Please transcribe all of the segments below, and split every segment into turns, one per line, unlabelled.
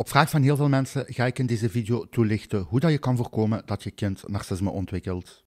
Op vraag van heel veel mensen ga ik in deze video toelichten hoe dat je kan voorkomen dat je kind narcisme ontwikkelt.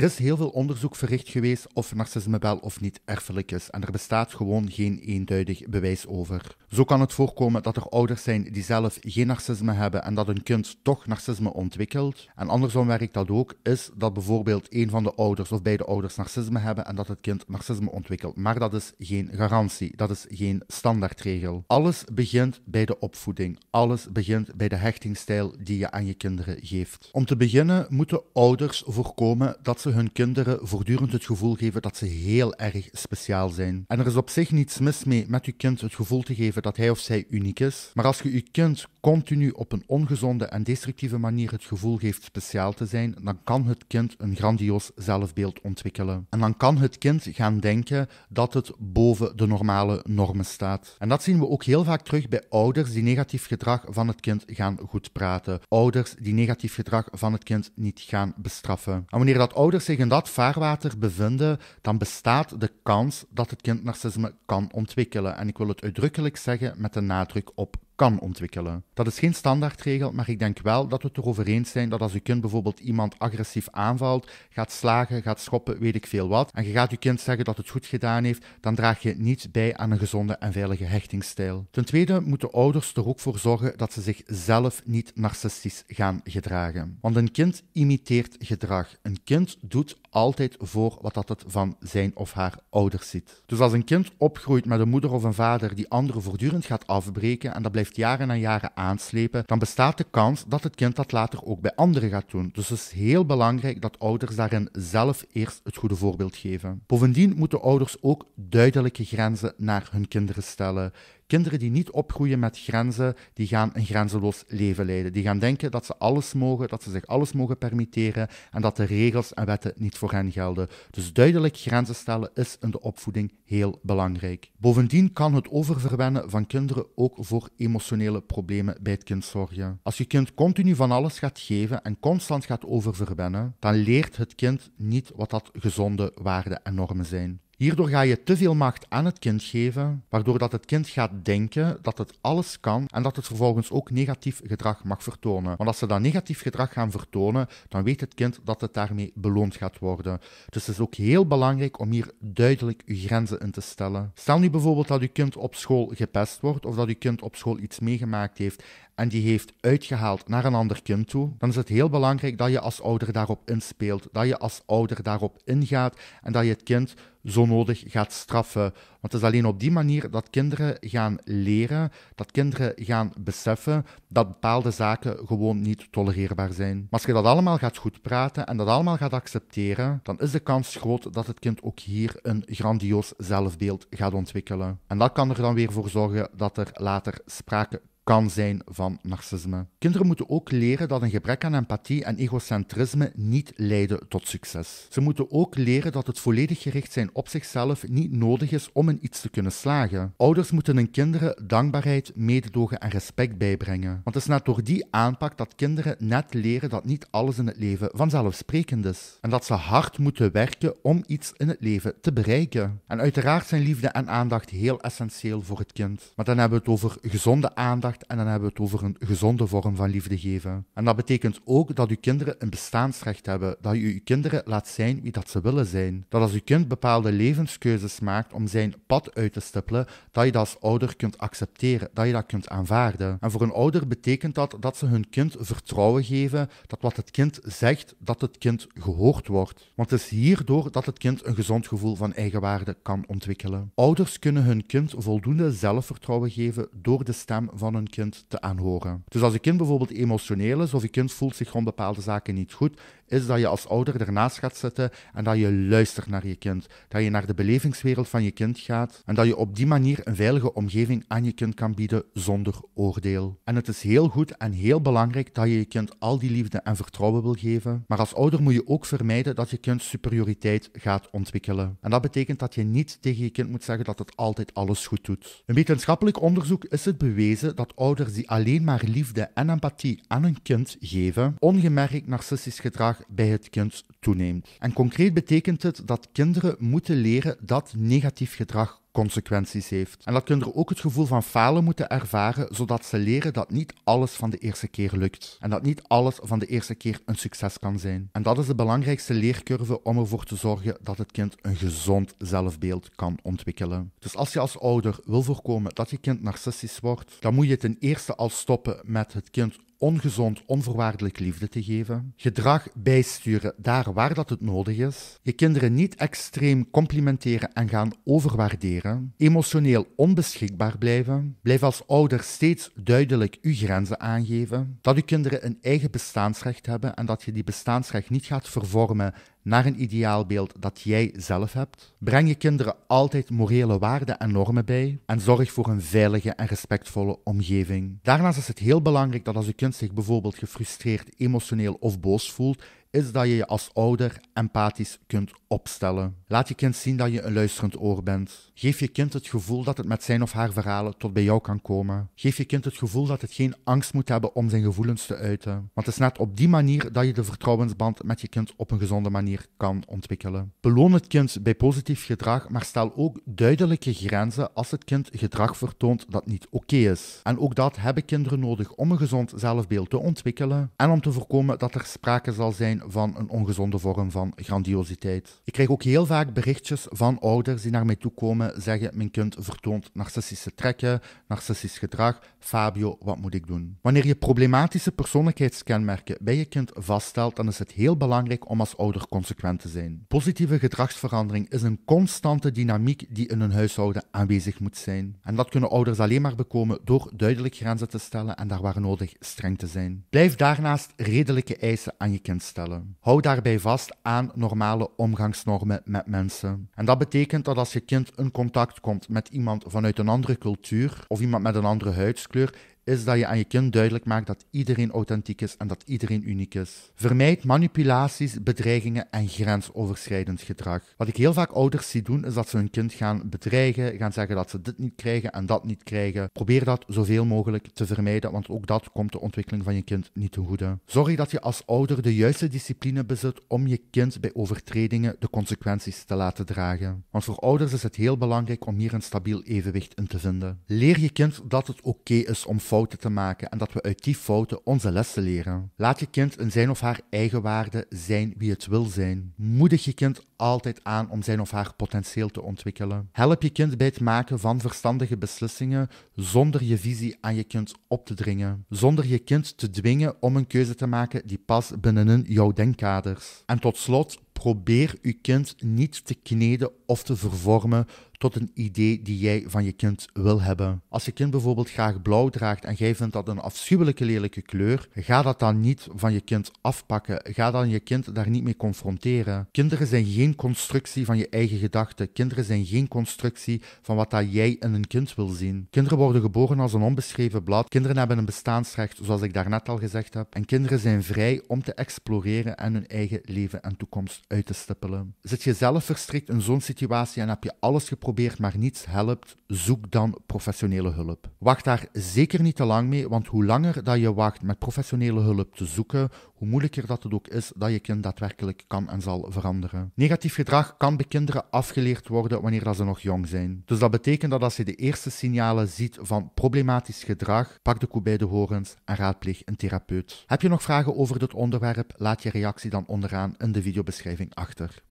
Er is heel veel onderzoek verricht geweest of narcisme wel of niet erfelijk is en er bestaat gewoon geen eenduidig bewijs over. Zo kan het voorkomen dat er ouders zijn die zelf geen narcisme hebben en dat een kind toch narcisme ontwikkelt. En andersom werkt dat ook, is dat bijvoorbeeld een van de ouders of beide ouders narcisme hebben en dat het kind narcisme ontwikkelt. Maar dat is geen garantie, dat is geen standaardregel. Alles begint bij de opvoeding, alles begint bij de hechtingsstijl die je aan je kinderen geeft. Om te beginnen moeten ouders voorkomen dat ze hun kinderen voortdurend het gevoel geven dat ze heel erg speciaal zijn. En er is op zich niets mis mee met je kind het gevoel te geven dat hij of zij uniek is, maar als je je kind continu op een ongezonde en destructieve manier het gevoel geeft speciaal te zijn, dan kan het kind een grandioos zelfbeeld ontwikkelen. En dan kan het kind gaan denken dat het boven de normale normen staat. En dat zien we ook heel vaak terug bij ouders die negatief gedrag van het kind gaan goed praten. Ouders die negatief gedrag van het kind niet gaan bestraffen. En wanneer dat ouders ouders zich in dat vaarwater bevinden, dan bestaat de kans dat het kind narcisme kan ontwikkelen. En ik wil het uitdrukkelijk zeggen met de nadruk op kan ontwikkelen. Dat is geen standaardregel, maar ik denk wel dat we het erover eens zijn dat als je kind bijvoorbeeld iemand agressief aanvalt, gaat slagen, gaat schoppen, weet ik veel wat, en je gaat je kind zeggen dat het goed gedaan heeft, dan draag je niet bij aan een gezonde en veilige hechtingsstijl. Ten tweede moeten ouders er ook voor zorgen dat ze zichzelf niet narcistisch gaan gedragen. Want een kind imiteert gedrag. Een kind doet altijd voor wat dat het van zijn of haar ouders ziet. Dus als een kind opgroeit met een moeder of een vader die anderen voortdurend gaat afbreken en dat blijft jaren na jaren aanslepen, dan bestaat de kans dat het kind dat later ook bij anderen gaat doen. Dus het is heel belangrijk dat ouders daarin zelf eerst het goede voorbeeld geven. Bovendien moeten ouders ook duidelijke grenzen naar hun kinderen stellen. Kinderen die niet opgroeien met grenzen, die gaan een grenzeloos leven leiden. Die gaan denken dat ze alles mogen, dat ze zich alles mogen permitteren en dat de regels en wetten niet voor hen gelden. Dus duidelijk grenzen stellen is in de opvoeding heel belangrijk. Bovendien kan het oververwennen van kinderen ook voor emotionele problemen bij het kind zorgen. Als je kind continu van alles gaat geven en constant gaat oververwennen, dan leert het kind niet wat dat gezonde waarden en normen zijn. Hierdoor ga je te veel macht aan het kind geven, waardoor dat het kind gaat denken dat het alles kan en dat het vervolgens ook negatief gedrag mag vertonen. Want als ze dat negatief gedrag gaan vertonen, dan weet het kind dat het daarmee beloond gaat worden. Dus het is ook heel belangrijk om hier duidelijk je grenzen in te stellen. Stel nu bijvoorbeeld dat uw kind op school gepest wordt of dat uw kind op school iets meegemaakt heeft en die heeft uitgehaald naar een ander kind toe, dan is het heel belangrijk dat je als ouder daarop inspeelt, dat je als ouder daarop ingaat en dat je het kind zo nodig gaat straffen. Want het is alleen op die manier dat kinderen gaan leren, dat kinderen gaan beseffen dat bepaalde zaken gewoon niet tolereerbaar zijn. Maar als je dat allemaal gaat goed praten en dat allemaal gaat accepteren, dan is de kans groot dat het kind ook hier een grandioos zelfbeeld gaat ontwikkelen. En dat kan er dan weer voor zorgen dat er later sprake kan zijn van narcisme. Kinderen moeten ook leren dat een gebrek aan empathie en egocentrisme niet leiden tot succes. Ze moeten ook leren dat het volledig gericht zijn op zichzelf niet nodig is om in iets te kunnen slagen. Ouders moeten hun kinderen dankbaarheid, mededogen en respect bijbrengen. Want het is net door die aanpak dat kinderen net leren dat niet alles in het leven vanzelfsprekend is. En dat ze hard moeten werken om iets in het leven te bereiken. En uiteraard zijn liefde en aandacht heel essentieel voor het kind. Maar dan hebben we het over gezonde aandacht en dan hebben we het over een gezonde vorm van liefde geven. En dat betekent ook dat uw kinderen een bestaansrecht hebben. Dat je uw kinderen laat zijn wie dat ze willen zijn. Dat als uw kind bepaalde levenskeuzes maakt om zijn pad uit te stippelen, dat je dat als ouder kunt accepteren. Dat je dat kunt aanvaarden. En voor een ouder betekent dat dat ze hun kind vertrouwen geven dat wat het kind zegt, dat het kind gehoord wordt. Want het is hierdoor dat het kind een gezond gevoel van eigenwaarde kan ontwikkelen. Ouders kunnen hun kind voldoende zelfvertrouwen geven door de stem van hun kind te aanhoren. Dus als een kind bijvoorbeeld emotioneel is of een kind voelt zich rond bepaalde zaken niet goed, is dat je als ouder ernaast gaat zitten en dat je luistert naar je kind. Dat je naar de belevingswereld van je kind gaat en dat je op die manier een veilige omgeving aan je kind kan bieden zonder oordeel. En het is heel goed en heel belangrijk dat je je kind al die liefde en vertrouwen wil geven. Maar als ouder moet je ook vermijden dat je kind superioriteit gaat ontwikkelen. En dat betekent dat je niet tegen je kind moet zeggen dat het altijd alles goed doet. In wetenschappelijk onderzoek is het bewezen dat ouders die alleen maar liefde en empathie aan hun kind geven, ongemerkt narcistisch gedrag bij het kind toeneemt. En concreet betekent het dat kinderen moeten leren dat negatief gedrag consequenties heeft. En dat kinderen ook het gevoel van falen moeten ervaren, zodat ze leren dat niet alles van de eerste keer lukt. En dat niet alles van de eerste keer een succes kan zijn. En dat is de belangrijkste leercurve om ervoor te zorgen dat het kind een gezond zelfbeeld kan ontwikkelen. Dus als je als ouder wil voorkomen dat je kind narcistisch wordt, dan moet je ten eerste al stoppen met het kind ongezond, onvoorwaardelijk liefde te geven, gedrag bijsturen daar waar dat het nodig is, je kinderen niet extreem complimenteren en gaan overwaarderen, emotioneel onbeschikbaar blijven, blijf als ouder steeds duidelijk uw grenzen aangeven, dat uw kinderen een eigen bestaansrecht hebben en dat je die bestaansrecht niet gaat vervormen naar een ideaalbeeld dat jij zelf hebt. Breng je kinderen altijd morele waarden en normen bij en zorg voor een veilige en respectvolle omgeving. Daarnaast is het heel belangrijk dat als je kind zich bijvoorbeeld gefrustreerd, emotioneel of boos voelt, is dat je je als ouder empathisch kunt opstellen. Laat je kind zien dat je een luisterend oor bent. Geef je kind het gevoel dat het met zijn of haar verhalen tot bij jou kan komen. Geef je kind het gevoel dat het geen angst moet hebben om zijn gevoelens te uiten. Want het is net op die manier dat je de vertrouwensband met je kind op een gezonde manier kan ontwikkelen. Beloon het kind bij positief gedrag, maar stel ook duidelijke grenzen als het kind gedrag vertoont dat niet oké is. En ook dat hebben kinderen nodig om een gezond zelfbeeld te ontwikkelen en om te voorkomen dat er sprake zal zijn van een ongezonde vorm van grandiositeit. Ik krijg ook heel vaak berichtjes van ouders die naar mij toe komen zeggen: Mijn kind vertoont narcistische trekken, narcistisch gedrag. Fabio, wat moet ik doen? Wanneer je problematische persoonlijkheidskenmerken bij je kind vaststelt, dan is het heel belangrijk om als ouder consequent te zijn. Positieve gedragsverandering is een constante dynamiek die in een huishouden aanwezig moet zijn. En dat kunnen ouders alleen maar bekomen door duidelijk grenzen te stellen en daar waar nodig streng te zijn. Blijf daarnaast redelijke eisen aan je kind stellen stellen. Hou daarbij vast aan normale omgangsnormen met mensen. En dat betekent dat als je kind in contact komt met iemand vanuit een andere cultuur of iemand met een andere huidskleur, is dat je aan je kind duidelijk maakt dat iedereen authentiek is en dat iedereen uniek is. Vermijd manipulaties, bedreigingen en grensoverschrijdend gedrag. Wat ik heel vaak ouders zie doen, is dat ze hun kind gaan bedreigen, gaan zeggen dat ze dit niet krijgen en dat niet krijgen. Probeer dat zoveel mogelijk te vermijden, want ook dat komt de ontwikkeling van je kind niet ten goede. Zorg dat je als ouder de juiste discipline bezit om je kind bij overtredingen de consequenties te laten dragen. Want voor ouders is het heel belangrijk om hier een stabiel evenwicht in te vinden. Leer je kind dat het oké is om fouten te maken en dat we uit die fouten onze lessen leren. Laat je kind in zijn of haar eigen waarde zijn wie het wil zijn. Moedig je kind altijd aan om zijn of haar potentieel te ontwikkelen. Help je kind bij het maken van verstandige beslissingen zonder je visie aan je kind op te dringen. Zonder je kind te dwingen om een keuze te maken die past binnenin jouw denkkaders. En tot slot, probeer je kind niet te kneden of te vervormen tot een idee die jij van je kind wil hebben. Als je kind bijvoorbeeld graag blauw draagt en jij vindt dat een afschuwelijke lelijke kleur, ga dat dan niet van je kind afpakken. Ga dan je kind daar niet mee confronteren. Kinderen zijn geen constructie van je eigen gedachten. Kinderen zijn geen constructie van wat dat jij in een kind wil zien. Kinderen worden geboren als een onbeschreven blad. Kinderen hebben een bestaansrecht, zoals ik daarnet al gezegd heb. En kinderen zijn vrij om te exploreren en hun eigen leven en toekomst uit te stippelen. Zit je zelf verstrikt in zo'n situatie en heb je alles geprobeerd probeert maar niets helpt, zoek dan professionele hulp. Wacht daar zeker niet te lang mee, want hoe langer dat je wacht met professionele hulp te zoeken, hoe moeilijker dat het ook is dat je kind daadwerkelijk kan en zal veranderen. Negatief gedrag kan bij kinderen afgeleerd worden wanneer dat ze nog jong zijn. Dus dat betekent dat als je de eerste signalen ziet van problematisch gedrag, pak de koe bij de horens en raadpleeg een therapeut. Heb je nog vragen over dit onderwerp? Laat je reactie dan onderaan in de videobeschrijving achter.